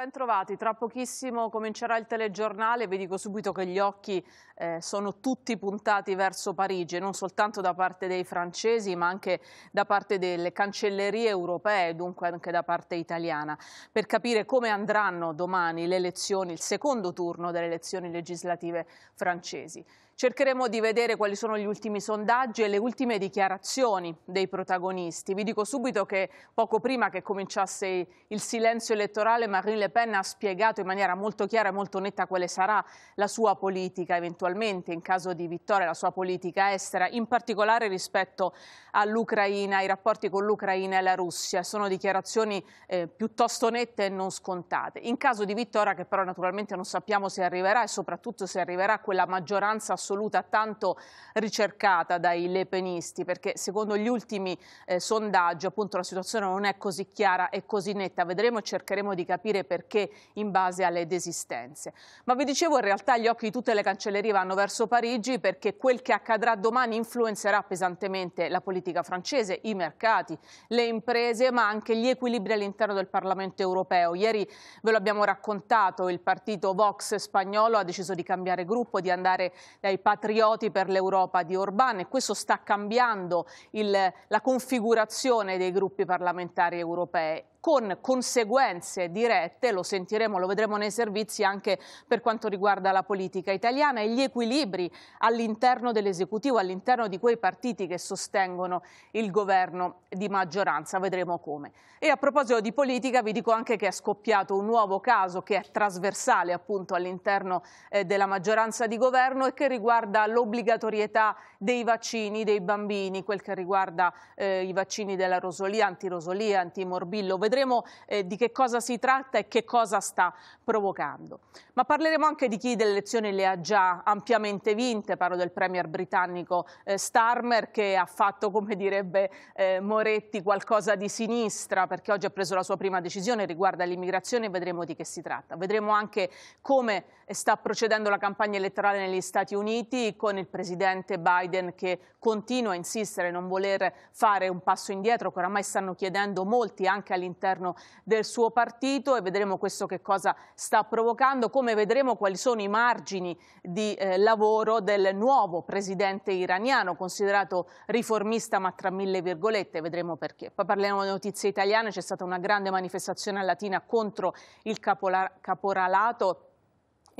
Ben trovati, tra pochissimo comincerà il telegiornale, vi dico subito che gli occhi eh, sono tutti puntati verso Parigi, non soltanto da parte dei francesi ma anche da parte delle cancellerie europee, dunque anche da parte italiana, per capire come andranno domani le elezioni, il secondo turno delle elezioni legislative francesi. Cercheremo di vedere quali sono gli ultimi sondaggi e le ultime dichiarazioni dei protagonisti. Vi dico subito che poco prima che cominciasse il silenzio elettorale Marine Le Pen ha spiegato in maniera molto chiara e molto netta quale sarà la sua politica eventualmente in caso di vittoria, la sua politica estera, in particolare rispetto all'Ucraina, ai rapporti con l'Ucraina e la Russia. Sono dichiarazioni eh, piuttosto nette e non scontate. In caso di vittoria, che però naturalmente non sappiamo se arriverà e soprattutto se arriverà quella maggioranza assoluta assoluta tanto ricercata dai lepenisti perché secondo gli ultimi eh, sondaggi appunto la situazione non è così chiara e così netta. Vedremo e cercheremo di capire perché in base alle desistenze. Ma vi dicevo in realtà gli occhi di tutte le cancellerie vanno verso Parigi perché quel che accadrà domani influenzerà pesantemente la politica francese, i mercati, le imprese ma anche gli equilibri all'interno del Parlamento europeo. Ieri ve lo abbiamo raccontato, il partito Vox spagnolo ha deciso di cambiare gruppo, di andare dai patrioti per l'Europa di Orbán e questo sta cambiando il, la configurazione dei gruppi parlamentari europei con conseguenze dirette, lo sentiremo, lo vedremo nei servizi anche per quanto riguarda la politica italiana e gli equilibri all'interno dell'esecutivo, all'interno di quei partiti che sostengono il governo di maggioranza, vedremo come. E a proposito di politica vi dico anche che è scoppiato un nuovo caso che è trasversale appunto all'interno eh, della maggioranza di governo e che riguarda l'obbligatorietà dei vaccini dei bambini, quel che riguarda eh, i vaccini della rosolia, antirosolia, antimorbillo, Vedremo eh, di che cosa si tratta e che cosa sta provocando. Ma parleremo anche di chi delle elezioni le ha già ampiamente vinte. Parlo del premier britannico eh, Starmer che ha fatto, come direbbe eh, Moretti, qualcosa di sinistra perché oggi ha preso la sua prima decisione riguardo all'immigrazione e vedremo di che si tratta. Vedremo anche come Sta procedendo la campagna elettorale negli Stati Uniti con il presidente Biden che continua a insistere, non voler fare un passo indietro, che oramai stanno chiedendo molti anche all'interno del suo partito e vedremo questo che cosa sta provocando, come vedremo quali sono i margini di eh, lavoro del nuovo presidente iraniano, considerato riformista ma tra mille virgolette, vedremo perché. Poi parliamo di notizie italiane, c'è stata una grande manifestazione latina contro il capola caporalato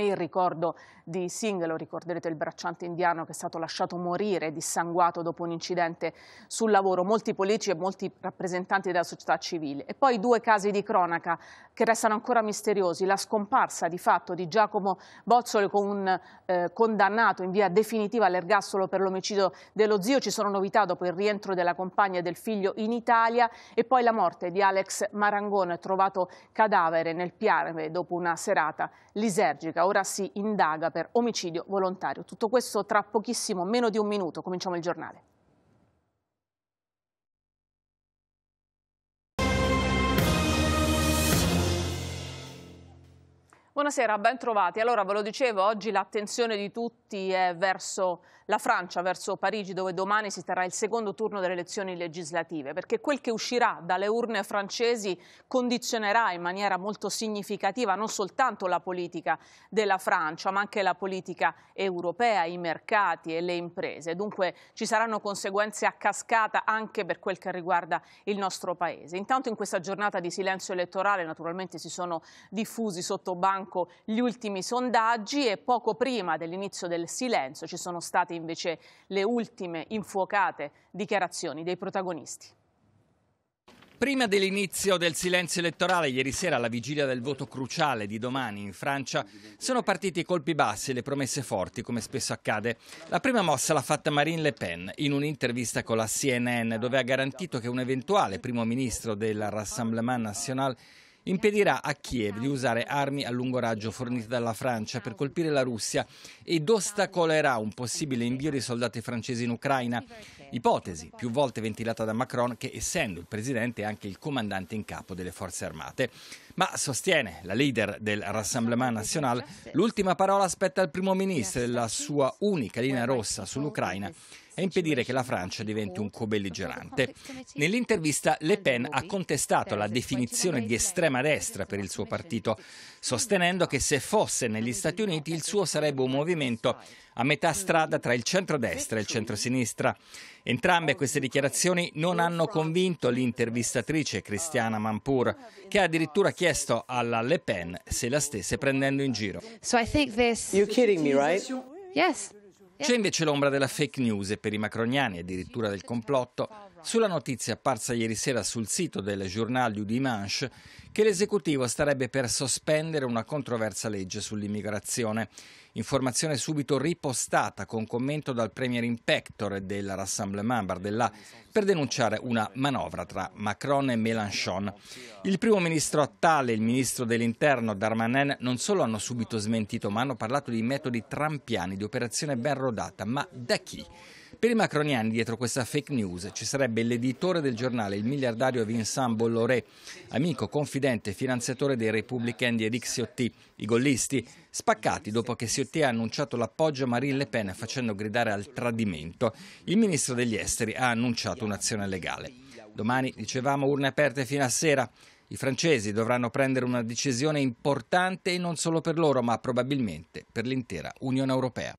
e il ricordo di Singh, lo ricorderete il bracciante indiano che è stato lasciato morire dissanguato dopo un incidente sul lavoro, molti politici e molti rappresentanti della società civile. E poi due casi di cronaca che restano ancora misteriosi, la scomparsa di fatto di Giacomo Bozzoli con un eh, condannato in via definitiva all'ergastolo per l'omicidio dello zio, ci sono novità dopo il rientro della compagna e del figlio in Italia e poi la morte di Alex Marangone trovato cadavere nel Piave dopo una serata lisergica ora si indaga per omicidio volontario. Tutto questo tra pochissimo, meno di un minuto. Cominciamo il giornale. Buonasera, ben trovati. Allora, ve lo dicevo, oggi l'attenzione di tutti è verso la Francia, verso Parigi, dove domani si terrà il secondo turno delle elezioni legislative, perché quel che uscirà dalle urne francesi condizionerà in maniera molto significativa non soltanto la politica della Francia, ma anche la politica europea, i mercati e le imprese. Dunque ci saranno conseguenze a cascata anche per quel che riguarda il nostro Paese. Intanto in questa giornata di silenzio elettorale naturalmente si sono diffusi sotto banco bianco gli ultimi sondaggi e poco prima dell'inizio del silenzio ci sono state invece le ultime infuocate dichiarazioni dei protagonisti. Prima dell'inizio del silenzio elettorale, ieri sera, alla vigilia del voto cruciale di domani in Francia, sono partiti i colpi bassi e le promesse forti, come spesso accade. La prima mossa l'ha fatta Marine Le Pen in un'intervista con la CNN, dove ha garantito che un eventuale primo ministro del Rassemblement National impedirà a Kiev di usare armi a lungo raggio fornite dalla Francia per colpire la Russia ed ostacolerà un possibile invio di soldati francesi in Ucraina, ipotesi più volte ventilata da Macron che essendo il presidente è anche il comandante in capo delle forze armate. Ma sostiene la leader del Rassemblement National, l'ultima parola spetta al primo ministro e la sua unica linea rossa sull'Ucraina e impedire che la Francia diventi un co-belligerante. Nell'intervista Le Pen ha contestato la definizione di estrema destra per il suo partito, sostenendo che se fosse negli Stati Uniti il suo sarebbe un movimento a metà strada tra il centrodestra e il centrosinistra. Entrambe queste dichiarazioni non hanno convinto l'intervistatrice Cristiana Mampur, che ha addirittura chiesto alla Le Pen se la stesse prendendo in giro. So I think this... You're kidding me, right? Yes. C'è invece l'ombra della fake news e per i macroniani addirittura del complotto sulla notizia apparsa ieri sera sul sito del Journal du Dimanche che l'esecutivo starebbe per sospendere una controversa legge sull'immigrazione. Informazione subito ripostata con commento dal premier in pectore del Rassemblement Bardella per denunciare una manovra tra Macron e Mélenchon. Il primo ministro Attale e il ministro dell'interno Darmanin non solo hanno subito smentito ma hanno parlato di metodi trampiani di operazione ben rodata, ma da chi? Per i macroniani dietro questa fake news ci sarebbe l'editore del giornale, il miliardario Vincent Bolloré, amico, confidente, finanziatore dei repubblicani di Eric Ciotti, i gollisti, spaccati dopo che Ciotti ha annunciato l'appoggio a Marine Le Pen facendo gridare al tradimento. Il ministro degli esteri ha annunciato un'azione legale. Domani, dicevamo, urne aperte fino a sera. I francesi dovranno prendere una decisione importante non solo per loro, ma probabilmente per l'intera Unione Europea.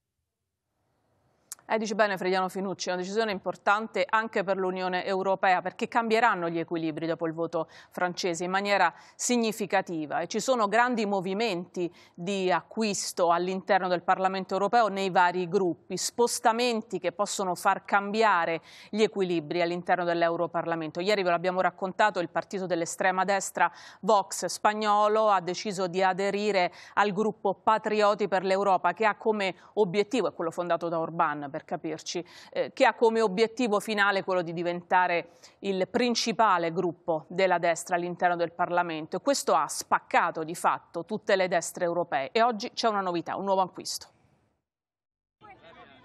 Eh, dice bene Frediano Finucci, è una decisione importante anche per l'Unione Europea perché cambieranno gli equilibri dopo il voto francese in maniera significativa e ci sono grandi movimenti di acquisto all'interno del Parlamento Europeo nei vari gruppi, spostamenti che possono far cambiare gli equilibri all'interno dell'Europarlamento. Ieri ve l'abbiamo raccontato, il partito dell'estrema destra Vox spagnolo ha deciso di aderire al gruppo Patrioti per l'Europa che ha come obiettivo, è quello fondato da Orban, per capirci, eh, che ha come obiettivo finale quello di diventare il principale gruppo della destra all'interno del Parlamento. questo ha spaccato di fatto tutte le destre europee e oggi c'è una novità, un nuovo acquisto.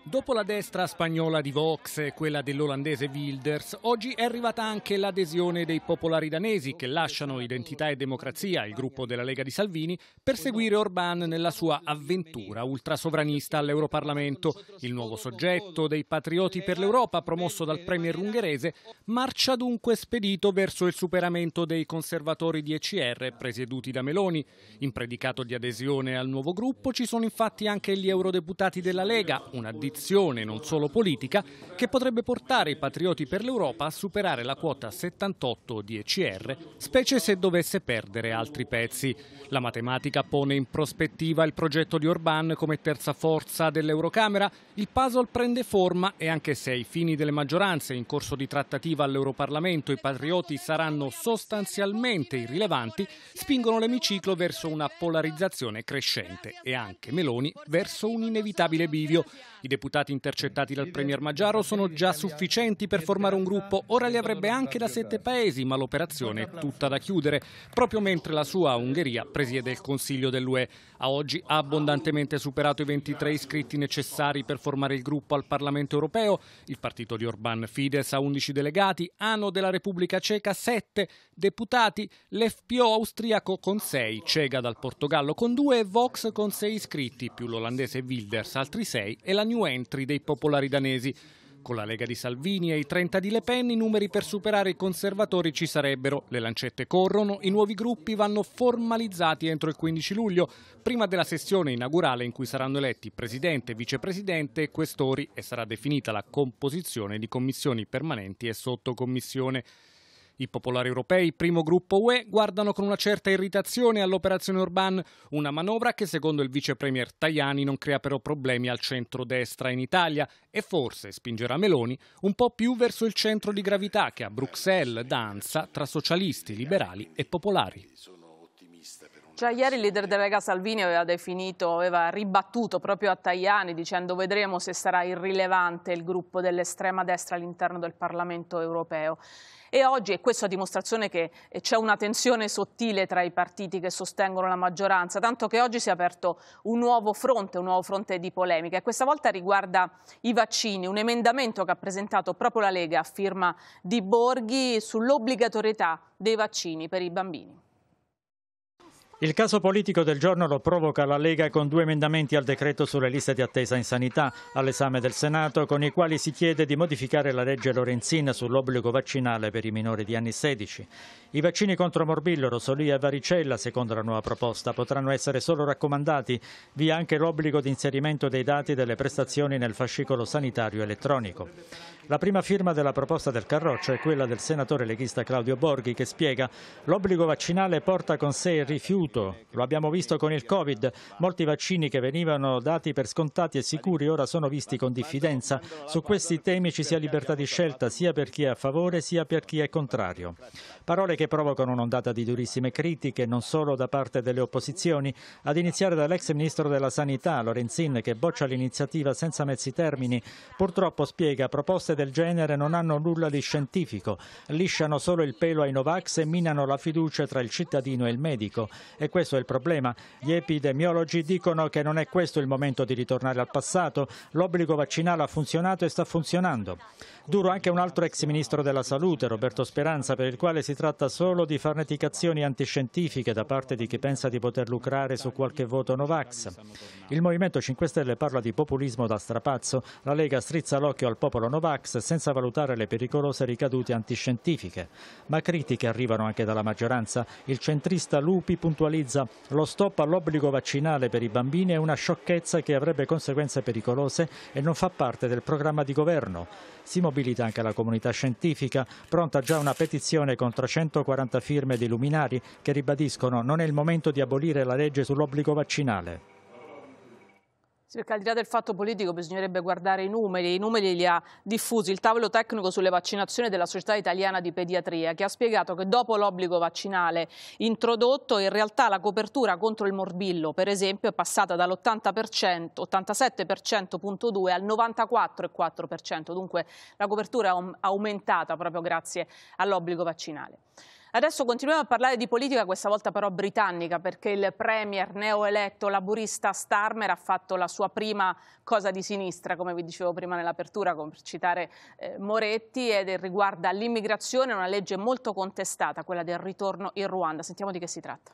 Dopo la destra spagnola di Vox e quella dell'olandese Wilders, oggi è arrivata anche l'adesione dei popolari danesi che lasciano Identità e Democrazia, il gruppo della Lega di Salvini, per seguire Orbán nella sua avventura ultrasovranista all'Europarlamento. Il nuovo soggetto dei Patrioti per l'Europa, promosso dal premier ungherese, marcia dunque spedito verso il superamento dei conservatori di ECR presieduti da Meloni. In predicato di adesione al nuovo gruppo ci sono infatti anche gli eurodeputati della Lega, una dittatura convinzione, non solo politica, che potrebbe portare i patrioti per l'Europa a superare la quota 78 di ECR, specie se dovesse perdere altri pezzi. La matematica pone in prospettiva il progetto di Orban come terza forza dell'Eurocamera, il puzzle prende forma e anche se ai fini delle maggioranze in corso di trattativa all'Europarlamento i patrioti saranno sostanzialmente irrilevanti, spingono l'emiciclo verso una polarizzazione crescente e anche Meloni verso un inevitabile bivio. I deputati deputati intercettati dal premier Maggiaro sono già sufficienti per formare un gruppo, ora li avrebbe anche da sette paesi, ma l'operazione è tutta da chiudere, proprio mentre la sua Ungheria presiede il Consiglio dell'UE. A oggi ha abbondantemente superato i 23 iscritti necessari per formare il gruppo al Parlamento europeo, il partito di Orbán Fidesz ha 11 delegati, Ano della Repubblica Ceca 7 deputati, l'FPO austriaco con 6, Cega dal Portogallo con 2 e Vox con 6 iscritti, più l'olandese Wilders altri 6 e la New England rientri dei popolari danesi. Con la Lega di Salvini e i 30 di Le Pen i numeri per superare i conservatori ci sarebbero. Le lancette corrono, i nuovi gruppi vanno formalizzati entro il 15 luglio, prima della sessione inaugurale in cui saranno eletti presidente, vicepresidente, e questori e sarà definita la composizione di commissioni permanenti e sottocommissione. I popolari europei, primo gruppo UE, guardano con una certa irritazione all'operazione Orbán, una manovra che secondo il vice premier Tajani non crea però problemi al centro-destra in Italia e forse spingerà Meloni un po' più verso il centro di gravità che a Bruxelles danza tra socialisti, liberali e popolari. Già cioè, ieri il leader della Lega Salvini aveva definito, aveva ribattuto proprio a Tajani dicendo vedremo se sarà irrilevante il gruppo dell'estrema destra all'interno del Parlamento europeo. E oggi, e questa dimostrazione che eh, c'è una tensione sottile tra i partiti che sostengono la maggioranza, tanto che oggi si è aperto un nuovo fronte, un nuovo fronte di polemica questa volta riguarda i vaccini, un emendamento che ha presentato proprio la Lega a firma di Borghi sull'obbligatorietà dei vaccini per i bambini. Il caso politico del giorno lo provoca la Lega con due emendamenti al decreto sulle liste di attesa in sanità all'esame del Senato con i quali si chiede di modificare la legge Lorenzina sull'obbligo vaccinale per i minori di anni 16. I vaccini contro morbillo, rosolia e varicella, secondo la nuova proposta, potranno essere solo raccomandati, via anche l'obbligo di inserimento dei dati delle prestazioni nel fascicolo sanitario elettronico. La prima firma della proposta del Carroccio è quella del senatore leghista Claudio Borghi che spiega l'obbligo vaccinale porta con sé il rifiuto cresciuto, lo abbiamo visto con il Covid, molti vaccini che venivano dati per scontati e sicuri ora sono visti con diffidenza. Su questi temi ci sia libertà di scelta sia per chi è a favore sia per chi è contrario. Parole che provocano un'ondata di durissime critiche non solo da parte delle opposizioni, ad iniziare dall'ex ministro della Sanità Lorenzin che boccia l'iniziativa senza mezzi termini, purtroppo spiega proposte del genere non hanno nulla di scientifico, lisciano solo il pelo ai Novax e minano la fiducia tra il cittadino e il medico e questo è il problema. Gli epidemiologi dicono che non è questo il momento di ritornare al passato. L'obbligo vaccinale ha funzionato e sta funzionando. Duro anche un altro ex ministro della Salute, Roberto Speranza, per il quale si tratta solo di farneticazioni antiscientifiche da parte di chi pensa di poter lucrare su qualche voto Novax. Il Movimento 5 Stelle parla di populismo da strapazzo, la Lega strizza l'occhio al popolo Novax senza valutare le pericolose ricadute antiscientifiche. Ma critiche arrivano anche dalla maggioranza. Il centrista Lupi puntualizza puntualizza lo stop all'obbligo vaccinale per i bambini è una sciocchezza che avrebbe conseguenze pericolose e non fa parte del programma di governo. Si mobilita anche la comunità scientifica, pronta già una petizione con 340 firme dei luminari che ribadiscono non è il momento di abolire la legge sull'obbligo vaccinale perché al di là del fatto politico bisognerebbe guardare i numeri, i numeri li ha diffusi il tavolo tecnico sulle vaccinazioni della Società Italiana di Pediatria che ha spiegato che dopo l'obbligo vaccinale introdotto in realtà la copertura contro il morbillo per esempio è passata dall'80%, 87,2% al 94,4%, dunque la copertura è aumentata proprio grazie all'obbligo vaccinale. Adesso continuiamo a parlare di politica, questa volta però britannica, perché il premier neoeletto laburista Starmer ha fatto la sua prima cosa di sinistra, come vi dicevo prima nell'apertura, per citare eh, Moretti, ed riguarda l'immigrazione, una legge molto contestata, quella del ritorno in Ruanda. Sentiamo di che si tratta.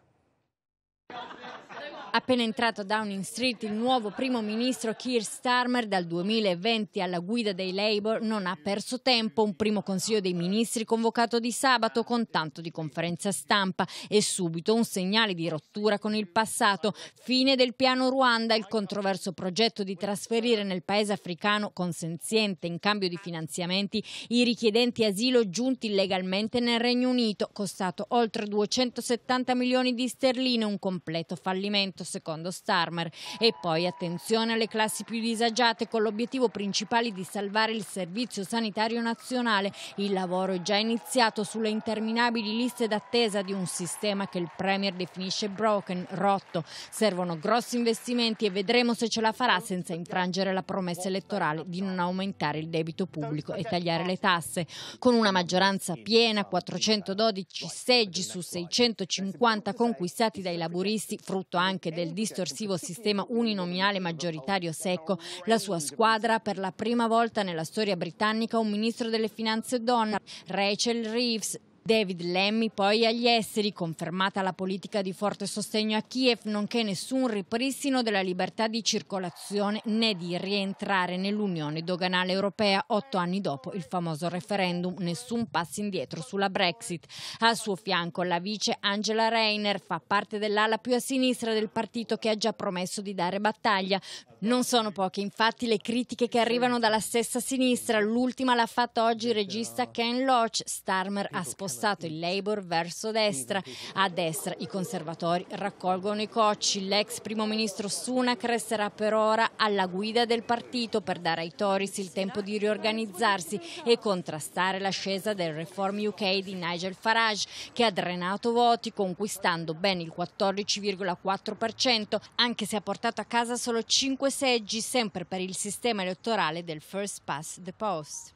Appena entrato a Downing Street, il nuovo primo ministro Keir Starmer, dal 2020 alla guida dei Labour, non ha perso tempo. Un primo consiglio dei ministri convocato di sabato con tanto di conferenza stampa e subito un segnale di rottura con il passato. Fine del piano Ruanda, il controverso progetto di trasferire nel paese africano consenziente in cambio di finanziamenti i richiedenti asilo giunti illegalmente nel Regno Unito, costato oltre 270 milioni di sterline, un completo fallimento mandato certo, secondo Starmer. E poi attenzione alle classi più disagiate con l'obiettivo principale di salvare il servizio sanitario nazionale. Il lavoro è già iniziato sulle interminabili liste d'attesa di un sistema che il Premier definisce broken, rotto. Servono grossi investimenti e vedremo se ce la farà senza infrangere la promessa elettorale di non aumentare il debito pubblico e tagliare le tasse. Con una maggioranza piena, 412 seggi su 650 conquistati dai laburisti, frutto anche del distorsivo sistema uninominale maggioritario secco, la sua squadra per la prima volta nella storia britannica un ministro delle finanze donna, Rachel Reeves, David Lemmy poi agli esseri, confermata la politica di forte sostegno a Kiev, nonché nessun ripristino della libertà di circolazione né di rientrare nell'Unione doganale europea otto anni dopo il famoso referendum, nessun passo indietro sulla Brexit. Al suo fianco la vice Angela Reiner fa parte dell'ala più a sinistra del partito che ha già promesso di dare battaglia. Non sono poche infatti le critiche che arrivano dalla stessa sinistra, l'ultima l'ha fatta oggi il regista Ken Loach, Starmer ha spostato ecco, spostato il Labour verso destra. A destra i conservatori raccolgono i cocci. L'ex primo ministro Sunak resterà per ora alla guida del partito per dare ai Tories il tempo di riorganizzarsi e contrastare l'ascesa del Reform UK di Nigel Farage, che ha drenato voti conquistando ben il 14,4%, anche se ha portato a casa solo 5 seggi, sempre per il sistema elettorale del First Past the Post.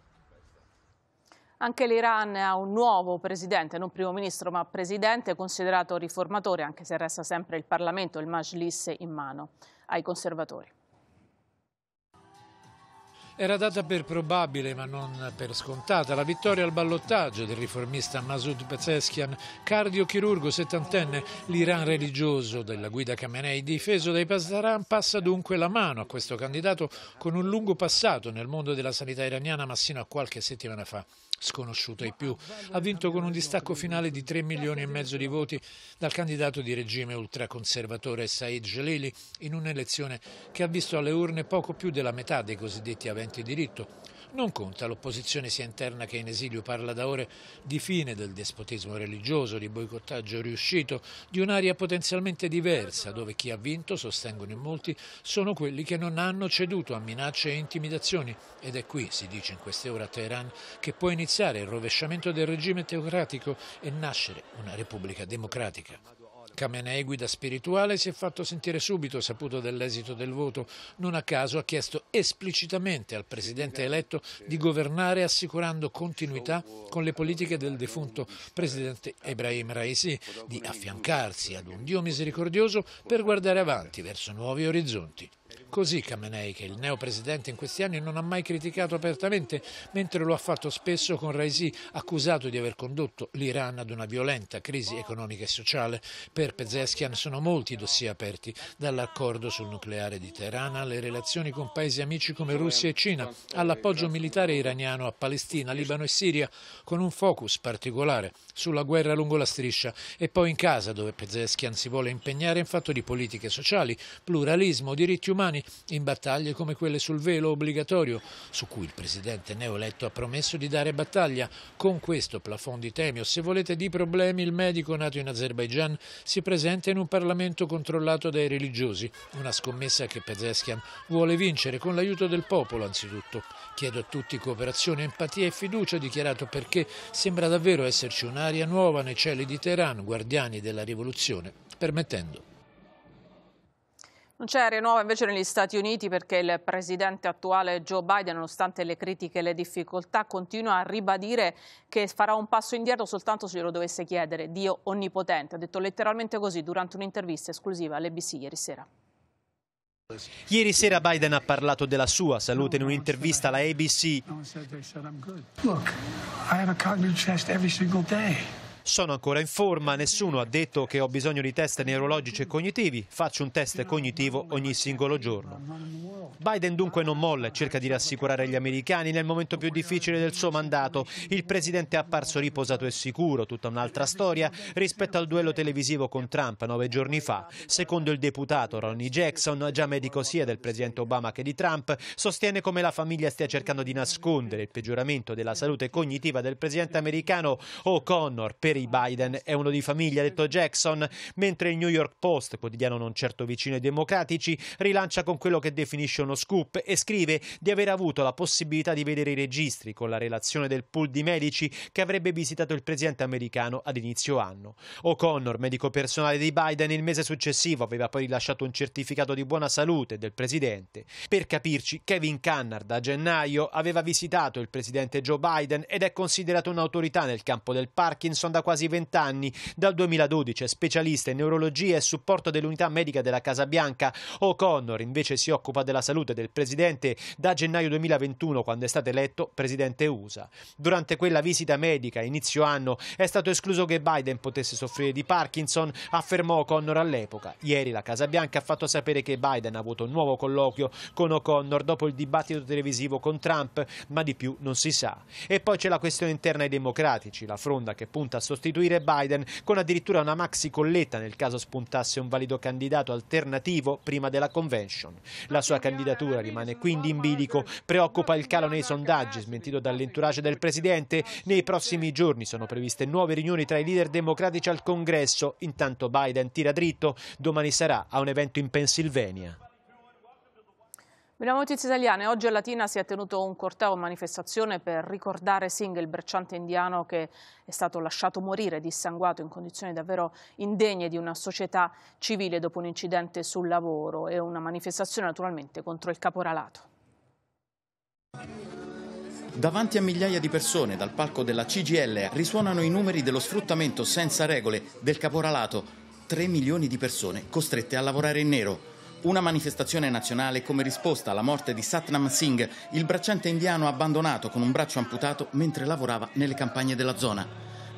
Anche l'Iran ha un nuovo presidente, non primo ministro ma presidente, considerato riformatore, anche se resta sempre il Parlamento, il Majlis in mano ai conservatori. Era data per probabile, ma non per scontata, la vittoria al ballottaggio del riformista Masud Pezeshkian, cardiochirurgo settantenne, l'Iran religioso della guida Khamenei difeso dai Pasdaran passa dunque la mano a questo candidato con un lungo passato nel mondo della sanità iraniana, ma sino a qualche settimana fa sconosciuto ai più. Ha vinto con un distacco finale di 3 milioni e mezzo di voti dal candidato di regime ultraconservatore Said Jalili in un'elezione che ha visto alle urne poco più della metà dei cosiddetti aventi aventi diritto. Non conta, l'opposizione sia interna che in esilio parla da ore di fine del despotismo religioso, di boicottaggio riuscito, di un'area potenzialmente diversa, dove chi ha vinto, sostengono in molti, sono quelli che non hanno ceduto a minacce e intimidazioni. Ed è qui, si dice in queste ore a Teheran, che può iniziare il rovesciamento del regime teocratico e nascere una repubblica democratica. Khamenei, guida spirituale, si è fatto sentire subito, saputo dell'esito del voto. Non a caso ha chiesto esplicitamente al presidente eletto di governare assicurando continuità con le politiche del defunto presidente Ebrahim Raisi, di affiancarsi ad un Dio misericordioso per guardare avanti verso nuovi orizzonti. Così Khamenei, che il neopresidente in questi anni non ha mai criticato apertamente, mentre lo ha fatto spesso con Raisi, accusato di aver condotto l'Iran ad una violenta crisi economica e sociale. Per Pezeskian sono molti i dossier aperti, dall'accordo sul nucleare di Teheran alle relazioni con paesi amici come Russia e Cina, all'appoggio militare iraniano a Palestina, Libano e Siria, con un focus particolare sulla guerra lungo la striscia e poi in casa dove Pezeskian si vuole impegnare in fatto di politiche sociali, pluralismo, diritti umani umani in battaglie come quelle sul velo obbligatorio, su cui il presidente neoeletto ha promesso di dare battaglia. Con questo plafond di temi o se volete di problemi, il medico nato in Azerbaigian si presenta in un Parlamento controllato dai religiosi, una scommessa che Pezeskian vuole vincere con l'aiuto del popolo anzitutto. Chiedo a tutti cooperazione, empatia e fiducia, dichiarato perché sembra davvero esserci un'aria nuova nei cieli di Teheran, guardiani della rivoluzione, permettendo non c'è aria nuova invece negli Stati Uniti perché il presidente attuale Joe Biden, nonostante le critiche e le difficoltà, continua a ribadire che farà un passo indietro soltanto se glielo dovesse chiedere Dio onnipotente. Ha detto letteralmente così durante un'intervista esclusiva all'ABC ieri sera. Ieri sera Biden ha parlato della sua salute in un'intervista alla ABC. Look, I have a cognitive test every single day. Sono ancora in forma, nessuno ha detto che ho bisogno di test neurologici e cognitivi, faccio un test cognitivo ogni singolo giorno. Biden dunque non molla e cerca di rassicurare gli americani nel momento più difficile del suo mandato. Il presidente è apparso riposato e sicuro, tutta un'altra storia rispetto al duello televisivo con Trump nove giorni fa. Secondo il deputato Ronnie Jackson, già medico sia del presidente Obama che di Trump, sostiene come la famiglia stia cercando di nascondere il peggioramento della salute cognitiva del presidente americano O'Connor per ieri Biden è uno di famiglia, ha detto Jackson, mentre il New York Post, quotidiano non certo vicino ai democratici, rilancia con quello che definisce uno scoop e scrive di aver avuto la possibilità di vedere i registri con la relazione del pool di medici che avrebbe visitato il presidente americano ad inizio anno. O'Connor, medico personale di Biden, il mese successivo aveva poi rilasciato un certificato di buona salute del presidente. Per capirci, Kevin Cannard a gennaio aveva visitato il presidente Joe Biden ed è considerato un'autorità nel campo del Parkinson da quasi 20 anni. dal 2012 è specialista in neurologia e supporto dell'unità medica della Casa Bianca. O'Connor invece si occupa della salute del presidente da gennaio 2021 quando è stato eletto presidente USA. Durante quella visita medica inizio anno è stato escluso che Biden potesse soffrire di Parkinson, affermò O'Connor all'epoca. Ieri la Casa Bianca ha fatto sapere che Biden ha avuto un nuovo colloquio con O'Connor dopo il dibattito televisivo con Trump, ma di più non si sa. E poi c'è la questione interna ai democratici, la fronda che punta a sostenere sostituire Biden con addirittura una maxi colletta nel caso spuntasse un valido candidato alternativo prima della convention. La sua candidatura rimane quindi in bilico, preoccupa il calo nei sondaggi smentito dall'entourage del Presidente. Nei prossimi giorni sono previste nuove riunioni tra i leader democratici al Congresso. Intanto Biden tira dritto, domani sarà a un evento in Pennsylvania. Veniamo notizie italiane. Oggi a Latina si è tenuto un corteo manifestazione per ricordare Singh, il bracciante indiano che è stato lasciato morire dissanguato in condizioni davvero indegne di una società civile dopo un incidente sul lavoro e una manifestazione naturalmente contro il caporalato. Davanti a migliaia di persone dal palco della CGL risuonano i numeri dello sfruttamento senza regole del caporalato. 3 milioni di persone costrette a lavorare in nero. Una manifestazione nazionale come risposta alla morte di Satnam Singh, il bracciante indiano abbandonato con un braccio amputato mentre lavorava nelle campagne della zona.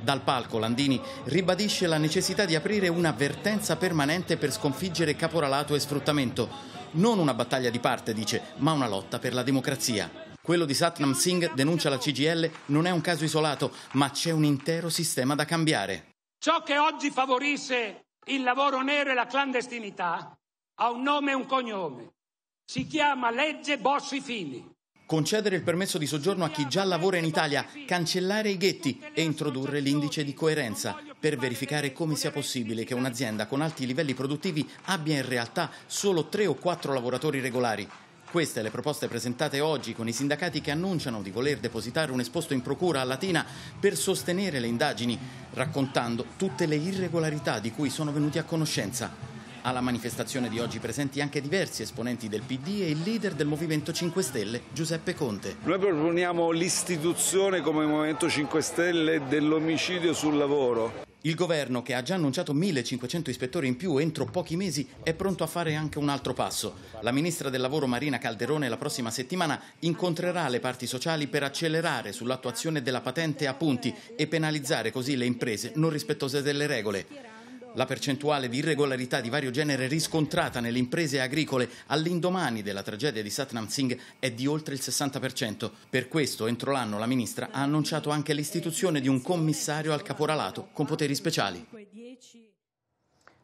Dal palco Landini ribadisce la necessità di aprire un'avvertenza permanente per sconfiggere caporalato e sfruttamento. Non una battaglia di parte, dice, ma una lotta per la democrazia. Quello di Satnam Singh, denuncia la CGL, non è un caso isolato, ma c'è un intero sistema da cambiare. Ciò che oggi favorisce il lavoro nero e la clandestinità ha un nome e un cognome. Si chiama legge Bossi Fini. Concedere il permesso di soggiorno a chi già lavora in Italia, cancellare i ghetti e introdurre l'indice di coerenza per verificare come sia possibile che un'azienda con alti livelli produttivi abbia in realtà solo tre o quattro lavoratori regolari. Queste le proposte presentate oggi con i sindacati che annunciano di voler depositare un esposto in procura a Latina per sostenere le indagini, raccontando tutte le irregolarità di cui sono venuti a conoscenza. Alla manifestazione di oggi presenti anche diversi esponenti del PD e il leader del Movimento 5 Stelle, Giuseppe Conte. Noi proponiamo l'istituzione come Movimento 5 Stelle dell'omicidio sul lavoro. Il governo, che ha già annunciato 1.500 ispettori in più entro pochi mesi, è pronto a fare anche un altro passo. La ministra del Lavoro Marina Calderone la prossima settimana incontrerà le parti sociali per accelerare sull'attuazione della patente a punti e penalizzare così le imprese non rispettose delle regole. La percentuale di irregolarità di vario genere riscontrata nelle imprese agricole all'indomani della tragedia di Satnam Singh è di oltre il 60%. Per questo, entro l'anno, la ministra ha annunciato anche l'istituzione di un commissario al caporalato con poteri speciali.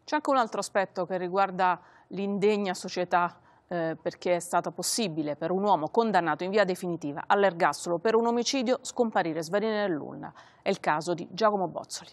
C'è anche un altro aspetto che riguarda l'indegna società eh, perché è stato possibile per un uomo condannato in via definitiva all'ergastolo per un omicidio scomparire e svanire nell'ulna. È il caso di Giacomo Bozzoli.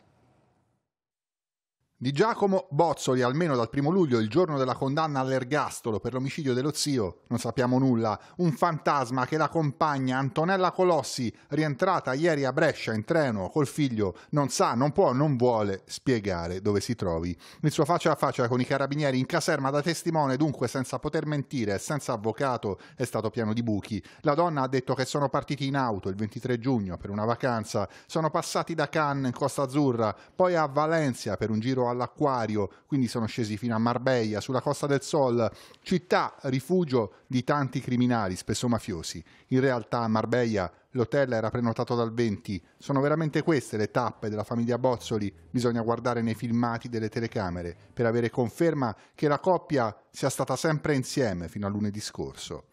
Di Giacomo Bozzoli, almeno dal primo luglio, il giorno della condanna all'ergastolo per l'omicidio dello zio, non sappiamo nulla. Un fantasma che la compagna Antonella Colossi, rientrata ieri a Brescia in treno col figlio, non sa, non può, non vuole spiegare dove si trovi. Il suo faccia a faccia con i carabinieri in caserma da testimone, dunque senza poter mentire e senza avvocato, è stato pieno di buchi. La donna ha detto che sono partiti in auto il 23 giugno per una vacanza, sono passati da Cannes in Costa Azzurra, poi a Valencia per un giro a all'acquario, quindi sono scesi fino a Marbella, sulla Costa del Sol, città rifugio di tanti criminali, spesso mafiosi. In realtà a Marbella l'hotel era prenotato dal 20. Sono veramente queste le tappe della famiglia Bozzoli, bisogna guardare nei filmati delle telecamere per avere conferma che la coppia sia stata sempre insieme fino a lunedì scorso.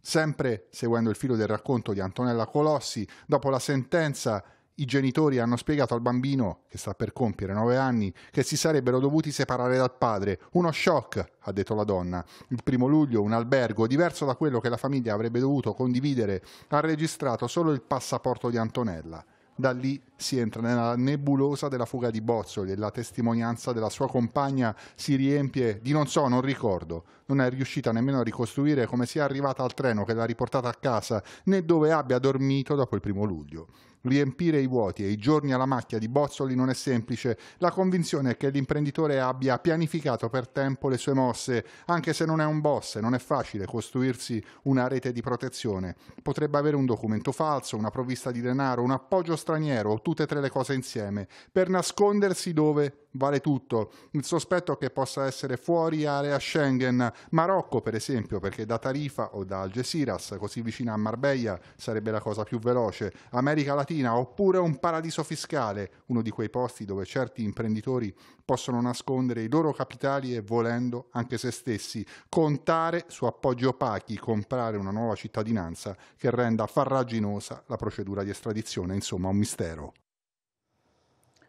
Sempre seguendo il filo del racconto di Antonella Colossi, dopo la sentenza i genitori hanno spiegato al bambino, che sta per compiere nove anni, che si sarebbero dovuti separare dal padre. Uno shock, ha detto la donna. Il primo luglio un albergo, diverso da quello che la famiglia avrebbe dovuto condividere, ha registrato solo il passaporto di Antonella. Da lì si entra nella nebulosa della fuga di Bozzoli e la testimonianza della sua compagna si riempie di non so, non ricordo non è riuscita nemmeno a ricostruire come sia arrivata al treno che l'ha riportata a casa né dove abbia dormito dopo il primo luglio. Riempire i vuoti e i giorni alla macchia di bozzoli non è semplice. La convinzione è che l'imprenditore abbia pianificato per tempo le sue mosse, anche se non è un boss e non è facile costruirsi una rete di protezione. Potrebbe avere un documento falso, una provvista di denaro, un appoggio straniero o tutte e tre le cose insieme, per nascondersi dove vale tutto. Il sospetto che possa essere fuori area Schengen, Marocco per esempio perché da Tarifa o da Algeciras così vicina a Marbella sarebbe la cosa più veloce, America Latina oppure un paradiso fiscale, uno di quei posti dove certi imprenditori possono nascondere i loro capitali e volendo anche se stessi, contare su appoggi opachi, comprare una nuova cittadinanza che renda farraginosa la procedura di estradizione, insomma un mistero.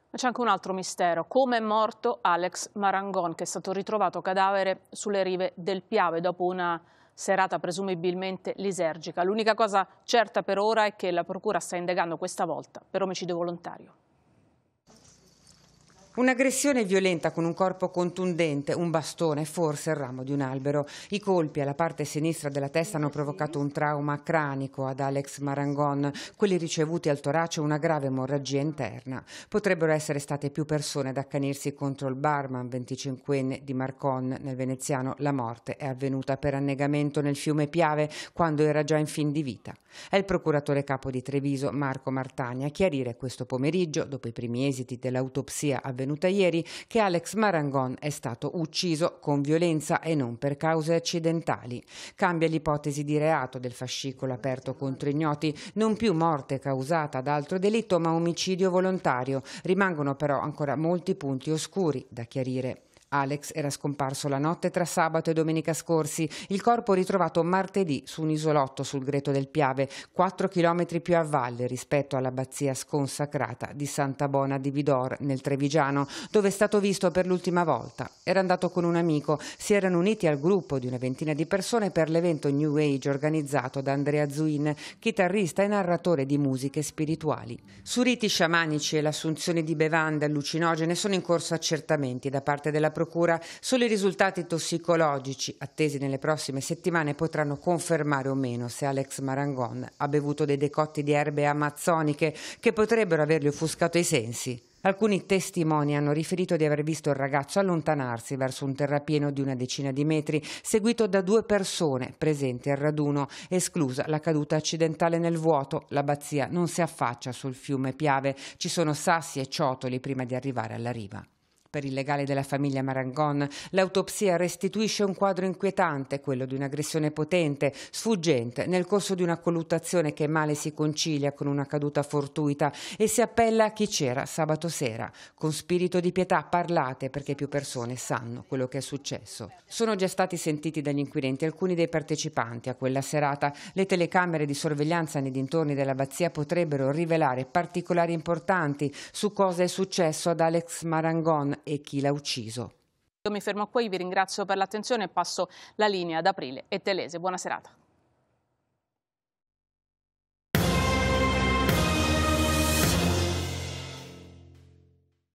Ma c'è anche un altro mistero, come è morto Alex Marangon che è stato ritrovato cadavere sulle rive del Piave dopo una serata presumibilmente lisergica. L'unica cosa certa per ora è che la procura sta indagando questa volta per omicidio volontario. Un'aggressione violenta con un corpo contundente, un bastone, forse il ramo di un albero. I colpi alla parte sinistra della testa hanno provocato un trauma cranico ad Alex Marangon, quelli ricevuti al torace una grave emorragia interna. Potrebbero essere state più persone ad accanirsi contro il barman 25enne di Marcon nel veneziano. La morte è avvenuta per annegamento nel fiume Piave quando era già in fin di vita. È il procuratore capo di Treviso Marco Martani a chiarire questo pomeriggio, dopo i primi esiti dell'autopsia avvenuta avvenuta ieri che Alex Marangon è stato ucciso con violenza e non per cause accidentali. Cambia l'ipotesi di reato del fascicolo aperto contro ignoti, non più morte causata da altro delitto ma omicidio volontario. Rimangono però ancora molti punti oscuri da chiarire. Alex era scomparso la notte tra sabato e domenica scorsi. Il corpo ritrovato martedì su un isolotto sul Greto del Piave, 4 chilometri più a valle rispetto all'abbazia sconsacrata di Santa Bona di Vidor, nel Trevigiano, dove è stato visto per l'ultima volta. Era andato con un amico, si erano uniti al gruppo di una ventina di persone per l'evento New Age organizzato da Andrea Zuin, chitarrista e narratore di musiche spirituali. Su riti sciamanici e l'assunzione di bevande allucinogene sono in corso accertamenti da parte della Procura, solo i risultati tossicologici attesi nelle prossime settimane potranno confermare o meno se Alex Marangon ha bevuto dei decotti di erbe amazzoniche che potrebbero avergli offuscato i sensi. Alcuni testimoni hanno riferito di aver visto il ragazzo allontanarsi verso un terrapieno di una decina di metri, seguito da due persone presenti al raduno, esclusa la caduta accidentale nel vuoto. L'abbazia non si affaccia sul fiume Piave, ci sono sassi e ciotoli prima di arrivare alla riva. Per il legale della famiglia Marangon, l'autopsia restituisce un quadro inquietante, quello di un'aggressione potente, sfuggente, nel corso di una colluttazione che male si concilia con una caduta fortuita e si appella a chi c'era sabato sera. Con spirito di pietà parlate perché più persone sanno quello che è successo. Sono già stati sentiti dagli inquirenti alcuni dei partecipanti a quella serata. Le telecamere di sorveglianza nei dintorni dell'abbazia potrebbero rivelare particolari importanti su cosa è successo ad Alex Marangon, e chi l'ha ucciso. Io mi fermo qui, vi ringrazio per l'attenzione e passo la linea ad Aprile e Telese. Buona serata.